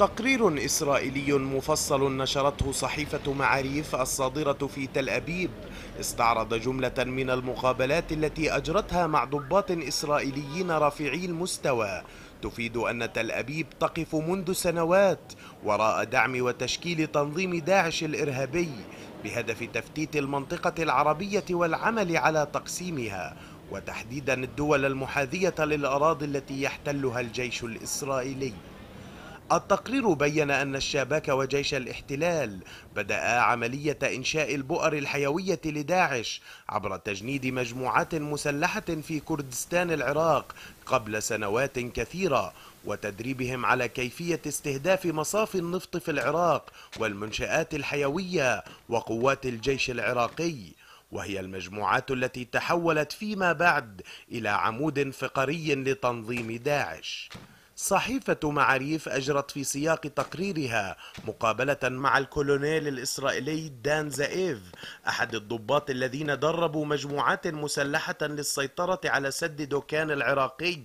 تقرير إسرائيلي مفصل نشرته صحيفة معاريف الصادرة في تل أبيب استعرض جملة من المقابلات التي أجرتها مع ضباط إسرائيليين رافعي المستوى تفيد أن تل أبيب تقف منذ سنوات وراء دعم وتشكيل تنظيم داعش الإرهابي بهدف تفتيت المنطقة العربية والعمل على تقسيمها وتحديدا الدول المحاذية للأراضي التي يحتلها الجيش الإسرائيلي التقرير بين أن الشباك وجيش الاحتلال بدأ عملية إنشاء البؤر الحيوية لداعش عبر تجنيد مجموعات مسلحة في كردستان العراق قبل سنوات كثيرة وتدريبهم على كيفية استهداف مصافي النفط في العراق والمنشآت الحيوية وقوات الجيش العراقي وهي المجموعات التي تحولت فيما بعد إلى عمود فقري لتنظيم داعش صحيفة معاريف أجرت في سياق تقريرها مقابلة مع الكولونيل الإسرائيلي دان زائيف أحد الضباط الذين دربوا مجموعات مسلحة للسيطرة على سد دوكان العراقي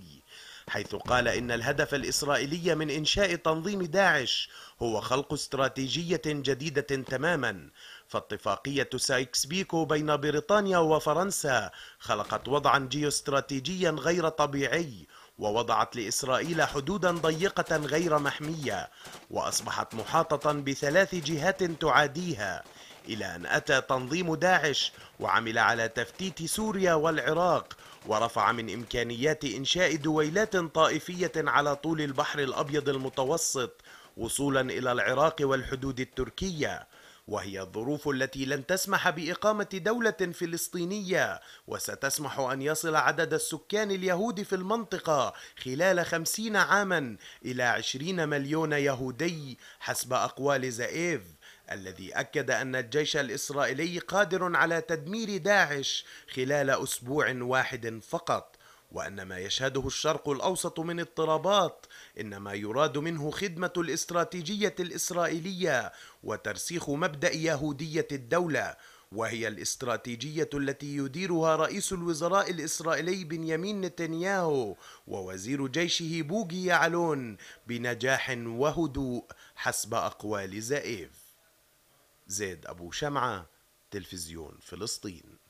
حيث قال إن الهدف الإسرائيلي من إنشاء تنظيم داعش هو خلق استراتيجية جديدة تماما فاتفاقية سايكس بيكو بين بريطانيا وفرنسا خلقت وضعا جيوستراتيجيا غير طبيعي ووضعت لإسرائيل حدودا ضيقة غير محمية وأصبحت محاطة بثلاث جهات تعاديها إلى أن أتى تنظيم داعش وعمل على تفتيت سوريا والعراق ورفع من إمكانيات إنشاء دويلات طائفية على طول البحر الأبيض المتوسط وصولا إلى العراق والحدود التركية وهي الظروف التي لن تسمح باقامه دوله فلسطينيه وستسمح ان يصل عدد السكان اليهود في المنطقه خلال خمسين عاما الى عشرين مليون يهودي حسب اقوال زائف الذي اكد ان الجيش الاسرائيلي قادر على تدمير داعش خلال اسبوع واحد فقط وان ما يشهده الشرق الاوسط من اضطرابات انما يراد منه خدمه الاستراتيجيه الاسرائيليه وترسيخ مبدا يهوديه الدوله وهي الاستراتيجية التي يديرها رئيس الوزراء الإسرائيلي بنيامين نتنياهو ووزير جيشه بوغي يعلون بنجاح وهدوء حسب أقوال زائف زيد أبو شمعة تلفزيون فلسطين